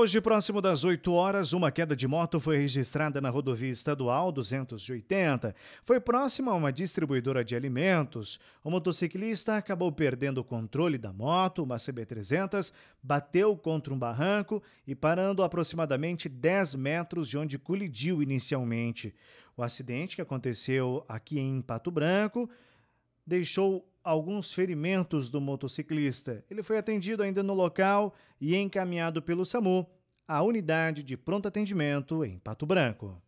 Hoje, próximo das 8 horas, uma queda de moto foi registrada na rodovia estadual 280. Foi próxima a uma distribuidora de alimentos. O motociclista acabou perdendo o controle da moto, uma CB300, bateu contra um barranco e parando aproximadamente 10 metros de onde colidiu inicialmente. O acidente que aconteceu aqui em Pato Branco deixou alguns ferimentos do motociclista. Ele foi atendido ainda no local e encaminhado pelo SAMU à unidade de pronto atendimento em Pato Branco.